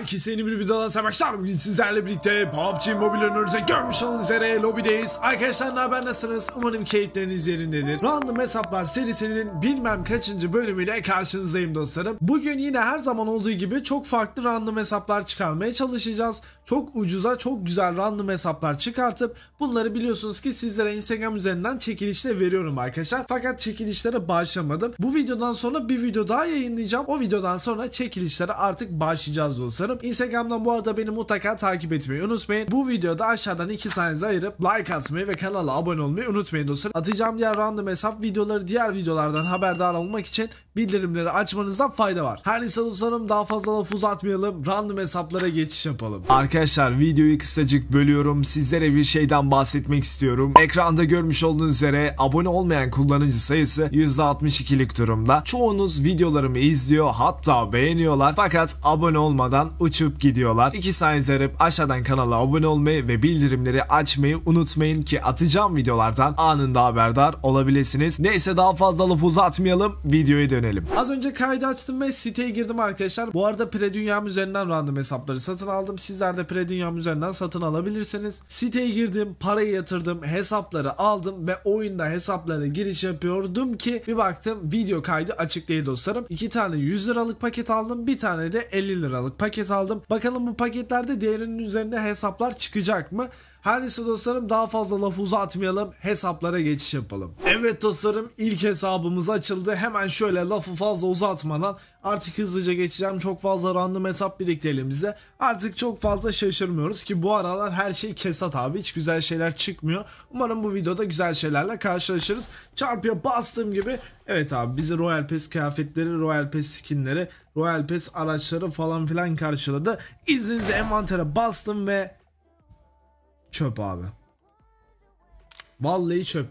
Herkese yeni bir videodan selamlar. Bugün sizlerle birlikte PUBG Mobile önümüzde görmüş olduğunuz üzere lobideyiz. Arkadaşlar ne haber nasılsınız? Umarım keyifleriniz yerindedir. Random Hesaplar serisinin bilmem kaçıncı bölümüyle karşınızdayım dostlarım. Bugün yine her zaman olduğu gibi çok farklı random hesaplar çıkarmaya çalışacağız çok ucuza çok güzel random hesaplar çıkartıp bunları biliyorsunuz ki sizlere Instagram üzerinden çekilişle veriyorum arkadaşlar. Fakat çekilişlere başlamadım. Bu videodan sonra bir video daha yayınlayacağım. O videodan sonra çekilişlere artık başlayacağız dostlarım. Instagram'dan bu arada beni mutlaka takip etmeyi unutmayın. Bu videoda aşağıdan iki saniyenizi ayırıp like atmayı ve kanala abone olmayı unutmayın dostlarım. Atacağım diğer random hesap videoları diğer videolardan haberdar olmak için bildirimleri açmanızda fayda var. Her neyse dostlarım daha fazla laf uzatmayalım. Random hesaplara geçiş yapalım. Arkadaşlar arkadaşlar videoyu kısacık bölüyorum. Sizlere bir şeyden bahsetmek istiyorum. Ekranda görmüş olduğunuz üzere abone olmayan kullanıcı sayısı %62'lik durumda. Çoğunuz videolarımı izliyor hatta beğeniyorlar fakat abone olmadan uçup gidiyorlar. İki sayenizde hep aşağıdan kanala abone olmayı ve bildirimleri açmayı unutmayın ki atacağım videolardan anında haberdar olabilirsiniz. Neyse daha fazla laf uzatmayalım videoya dönelim. Az önce kaydı açtım ve siteye girdim arkadaşlar. Bu arada pre dünyam üzerinden random hesapları satın aldım. Sizler de Predunyam üzerinden satın alabilirsiniz. Siteye girdim, parayı yatırdım, hesapları aldım ve oyunda hesaplara giriş yapıyordum ki bir baktım video kaydı açık değil dostlarım. İki tane 100 liralık paket aldım, bir tane de 50 liralık paket aldım. Bakalım bu paketlerde değerinin üzerinde hesaplar çıkacak mı? Her neyse dostlarım daha fazla laf uzatmayalım hesaplara geçiş yapalım. Evet dostlarım ilk hesabımız açıldı. Hemen şöyle lafı fazla uzatmadan Artık hızlıca geçeceğim. Çok fazla random hesap birikti elimize. Artık çok fazla şaşırmıyoruz ki bu aralar her şey kesat abi. Hiç güzel şeyler çıkmıyor. Umarım bu videoda güzel şeylerle karşılaşırız. Çarpıya bastığım gibi evet abi bizi Royal Pass kıyafetleri, Royal Pass skinleri, Royal Pass araçları falan filan karşıladı. İzninizle envantere bastım ve çöp abi. Vallahi çöp.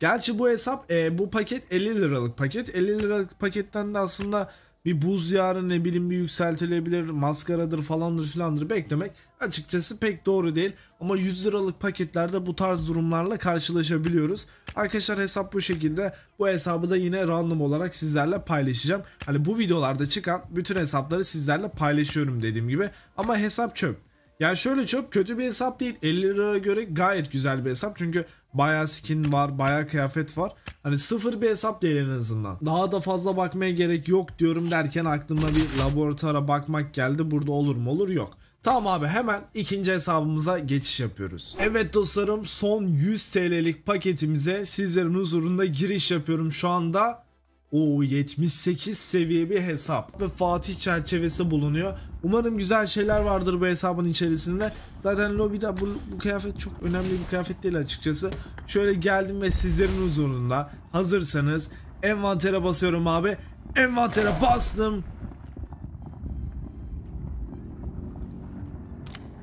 Gerçi bu hesap e, bu paket 50 liralık paket. 50 liralık paketten de aslında bir buz yarı ne bileyim bir yükseltilebilir maskaradır falandır filandır beklemek açıkçası pek doğru değil. Ama 100 liralık paketlerde bu tarz durumlarla karşılaşabiliyoruz. Arkadaşlar hesap bu şekilde. Bu hesabı da yine random olarak sizlerle paylaşacağım. Hani bu videolarda çıkan bütün hesapları sizlerle paylaşıyorum dediğim gibi. Ama hesap çöp. Yani şöyle çöp kötü bir hesap değil. 50 liraya göre gayet güzel bir hesap. Çünkü Baya skin var, baya kıyafet var. Hani sıfır bir hesap değil en azından. Daha da fazla bakmaya gerek yok diyorum derken aklıma bir laboratuvara bakmak geldi. Burada olur mu olur yok. Tamam abi hemen ikinci hesabımıza geçiş yapıyoruz. Evet dostlarım son 100 TL'lik paketimize sizlerin huzurunda giriş yapıyorum şu anda. O 78 seviye bir hesap ve Fatih çerçevesi bulunuyor. Umarım güzel şeyler vardır bu hesabın içerisinde. Zaten lobide bu, bu kıyafet çok önemli bir kıyafet değil açıkçası. Şöyle geldim ve sizlerin huzurunda hazırsanız envantere basıyorum abi. Envantere bastım.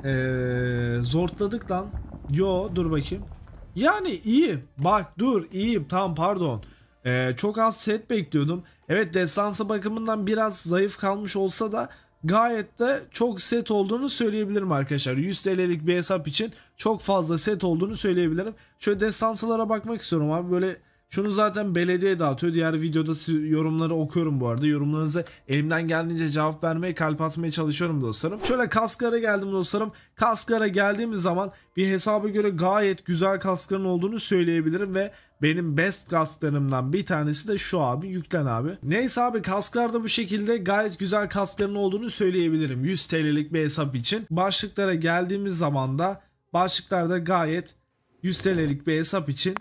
Ee, zortladık lan. Yo dur bakayım. Yani iyi. Bak dur iyi. Tamam pardon. Ee, çok az set bekliyordum. Evet destansı bakımından biraz zayıf kalmış olsa da gayet de çok set olduğunu söyleyebilirim arkadaşlar. 100 TL'lik bir hesap için çok fazla set olduğunu söyleyebilirim. Şöyle destansılara bakmak istiyorum abi böyle şunu zaten belediye dağıtıyor. Diğer videoda yorumları okuyorum bu arada. Yorumlarınıza elimden geldiğince cevap vermeye, kalp atmaya çalışıyorum dostlarım. Şöyle kasklara geldim dostlarım. Kasklara geldiğimiz zaman bir hesaba göre gayet güzel kaskların olduğunu söyleyebilirim ve benim best kasklarımdan bir tanesi de şu abi yüklen abi. Neyse abi kasklarda bu şekilde gayet güzel kaskların olduğunu söyleyebilirim 100 TL'lik bir hesap için. Başlıklara geldiğimiz zaman da başlıklarda gayet 100 TL'lik bir hesap için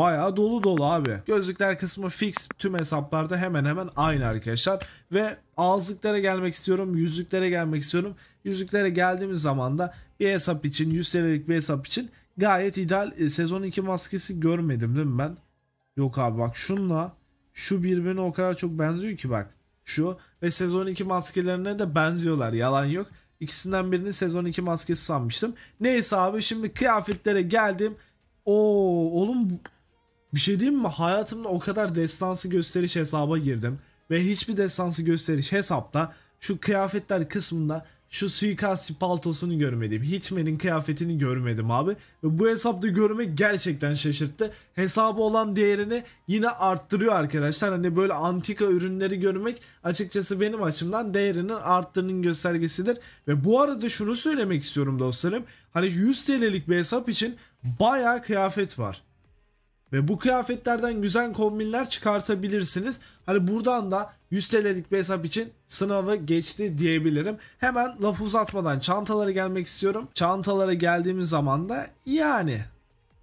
Bayağı dolu dolu abi. Gözlükler kısmı fix tüm hesaplarda hemen hemen aynı arkadaşlar. Ve ağızlıklara gelmek istiyorum. Yüzlüklere gelmek istiyorum. Yüzlüklere geldiğimiz zaman da bir hesap için 100 TL'lik bir hesap için gayet ideal. E, sezon 2 maskesi görmedim değil mi ben? Yok abi bak şunla şu birbirine o kadar çok benziyor ki bak. Şu ve sezon 2 maskelerine de benziyorlar yalan yok. İkisinden birini sezon 2 maskesi sanmıştım. Neyse abi şimdi kıyafetlere geldim. Oo oğlum bir şey diyeyim mi? Hayatımda o kadar destansı gösteriş hesaba girdim. Ve hiçbir destansı gösteriş hesapta şu kıyafetler kısmında şu suikastçı paltosunu görmedim. Hitman'in kıyafetini görmedim abi. Ve bu hesapta görmek gerçekten şaşırttı. Hesabı olan değerini yine arttırıyor arkadaşlar. Hani böyle antika ürünleri görmek açıkçası benim açımdan değerinin arttığının göstergesidir. Ve bu arada şunu söylemek istiyorum dostlarım. Hani 100 TL'lik bir hesap için bayağı kıyafet var. Ve bu kıyafetlerden güzel kombinler çıkartabilirsiniz. Hani buradan da 100 TL'lik bir hesap için sınavı geçti diyebilirim. Hemen laf uzatmadan çantalara gelmek istiyorum. Çantalara geldiğimiz zaman da yani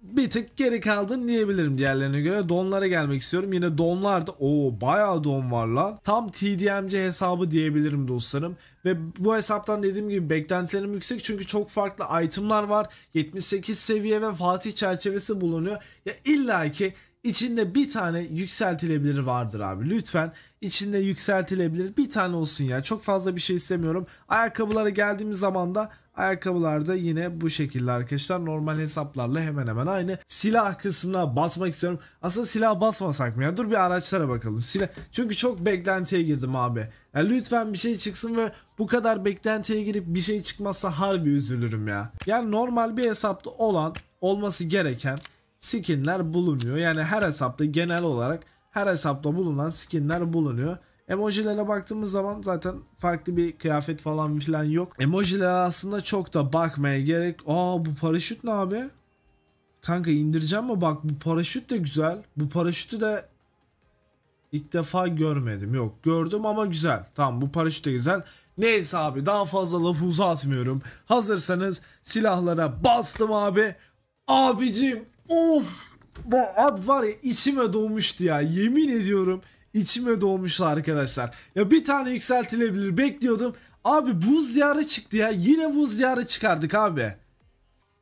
bir tık geri kaldın diyebilirim diğerlerine göre. Donlara gelmek istiyorum. Yine donlarda o bayağı don var lan. Tam TDMC hesabı diyebilirim dostlarım. Ve bu hesaptan dediğim gibi beklentilerim yüksek çünkü çok farklı itemlar var. 78 seviye ve Fatih çerçevesi bulunuyor. Ya illa ki İçinde bir tane yükseltilebilir vardır abi. Lütfen içinde yükseltilebilir bir tane olsun ya. Çok fazla bir şey istemiyorum. Ayakkabılara geldiğimiz zaman da Ayakkabılarda yine bu şekilde arkadaşlar normal hesaplarla hemen hemen aynı. Silah kısmına basmak istiyorum. Aslında silah basmasak mı ya? Dur bir araçlara bakalım. Silah çünkü çok beklentiye girdim abi. Ya lütfen bir şey çıksın ve bu kadar beklentiye girip bir şey çıkmazsa harbi üzülürüm ya. Yani normal bir hesapta olan olması gereken skinler bulunuyor. Yani her hesapta genel olarak her hesapta bulunan skinler bulunuyor. Emojilere baktığımız zaman zaten farklı bir kıyafet falan filan yok. Emojilere aslında çok da bakmaya gerek. Aa bu paraşüt ne abi? Kanka indireceğim mi? Bak bu paraşüt de güzel. Bu paraşütü de ilk defa görmedim. Yok gördüm ama güzel. Tamam bu paraşüt de güzel. Neyse abi daha fazla lafı uzatmıyorum. Hazırsanız silahlara bastım abi. Abicim Of! bu ad var ya içime doğmuştu ya. Yemin ediyorum içime doğmuştu arkadaşlar. Ya bir tane yükseltilebilir bekliyordum. Abi buz diyarı çıktı ya. Yine buz diyarı çıkardık abi.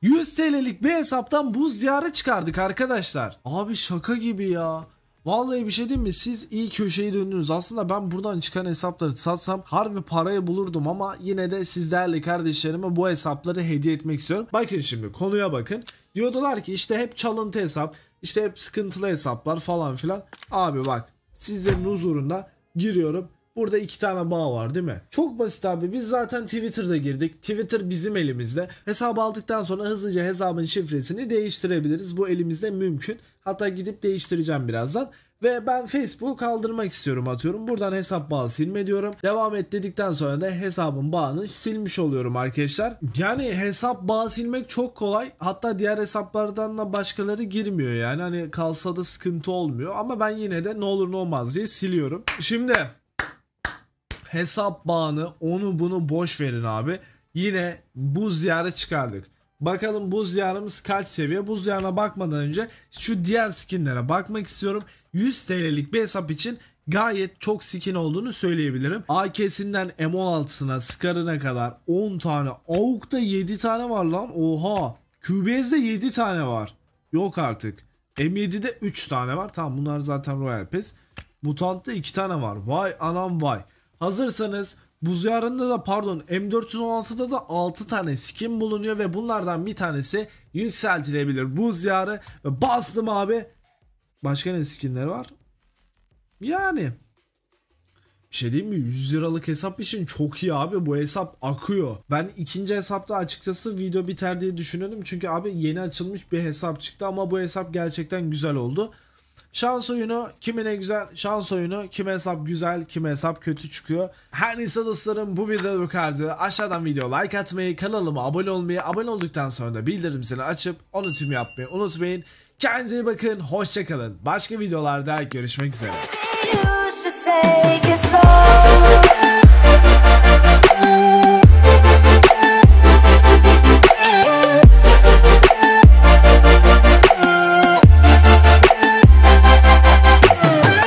100 TL'lik bir hesaptan buz diyarı çıkardık arkadaşlar. Abi şaka gibi ya. Vallahi bir şey değil mi? Siz iyi köşeyi döndünüz. Aslında ben buradan çıkan hesapları satsam harbi parayı bulurdum ama yine de sizlerle kardeşlerime bu hesapları hediye etmek istiyorum. Bakın şimdi konuya bakın. Diyordular ki işte hep çalıntı hesap, işte hep sıkıntılı hesaplar falan filan. Abi bak sizlerin huzurunda giriyorum. Burada iki tane bağ var değil mi? Çok basit abi biz zaten Twitter'da girdik. Twitter bizim elimizde. Hesabı aldıktan sonra hızlıca hesabın şifresini değiştirebiliriz. Bu elimizde mümkün. Hatta gidip değiştireceğim birazdan. Ve ben Facebook'u kaldırmak istiyorum atıyorum. Buradan hesap bağı silme diyorum. Devam et dedikten sonra da hesabın bağını silmiş oluyorum arkadaşlar. Yani hesap bağı silmek çok kolay. Hatta diğer hesaplardan da başkaları girmiyor yani. Hani kalsa da sıkıntı olmuyor. Ama ben yine de ne olur ne olmaz diye siliyorum. Şimdi hesap bağını onu bunu boş verin abi. Yine bu ziyare çıkardık. Bakalım bu ziyarımız kaç seviye. bu ziyana bakmadan önce şu diğer skinlere bakmak istiyorum. 100 TL'lik bir hesap için gayet çok skin olduğunu söyleyebilirim. AK'sinden M16'sına, Scar'ına kadar 10 tane. AUK'ta 7 tane var lan. Oha. QBS'de 7 tane var. Yok artık. M7'de 3 tane var. Tamam bunlar zaten Royal Pass. Mutant'ta 2 tane var. Vay anam vay. Hazırsanız Buz Yarın'da da pardon M416'da da 6 tane skin bulunuyor ve bunlardan bir tanesi yükseltilebilir. Buz Yarı ve bastım abi Başka ne skinler var? Yani bir şey diyeyim mi? 100 liralık hesap için çok iyi abi. Bu hesap akıyor. Ben ikinci hesapta açıkçası video biter diye düşünüyordum. Çünkü abi yeni açılmış bir hesap çıktı ama bu hesap gerçekten güzel oldu. Şans oyunu kimine güzel, şans oyunu kime hesap güzel, kime hesap kötü çıkıyor. Her neyse dostlarım bu videoda bu kadar. Aşağıdan video like atmayı, kanalıma abone olmayı, abone olduktan sonra da bildirim açıp onu tüm yapmayı unutmayın. Kendinize iyi bakın. Hoşçakalın. Başka videolarda görüşmek üzere.